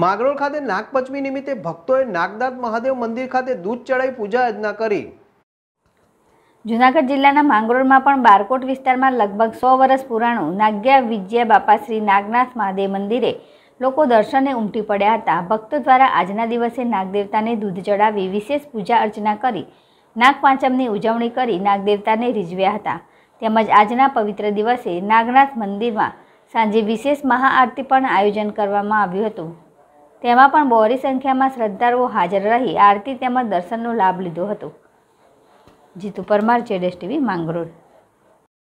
માગરોળ ખાતે નાગપંચમી નિમિત્તે ભક્તોએ નાગનાથ મહાદેવ મંદિર ખાતે દૂધ ચડાઈ પૂજા અર્ચના કરી જૂનાગઢ જિલ્લાના માંગરોળમાં પણ બારકોટ વિસ્તારમાં લગભગ સો વર્ષ પુરાણું નાગ્યા વિજ્યા બાપા શ્રી નાગનાથ મહાદેવ મંદિરે લોકો દર્શને ઉમટી પડ્યા હતા ભક્તો દ્વારા આજના દિવસે નાગદેવતાને દૂધ ચડાવી વિશેષ પૂજા અર્ચના કરી નાગપાંચમની ઉજવણી કરી નાગદેવતાને રીઝવ્યા હતા તેમજ આજના પવિત્ર દિવસે નાગનાથ મંદિરમાં સાંજે વિશેષ મહાઆરતી પણ આયોજન કરવામાં આવ્યું હતું તેમાં પણ બોરી સંખ્યામાં શ્રદ્ધાળુઓ હાજર રહી આરતી તેમજ દર્શનનો લાભ લીધો હતો જીતુ પરમાર જેડેશ ટીવી માંગરોળ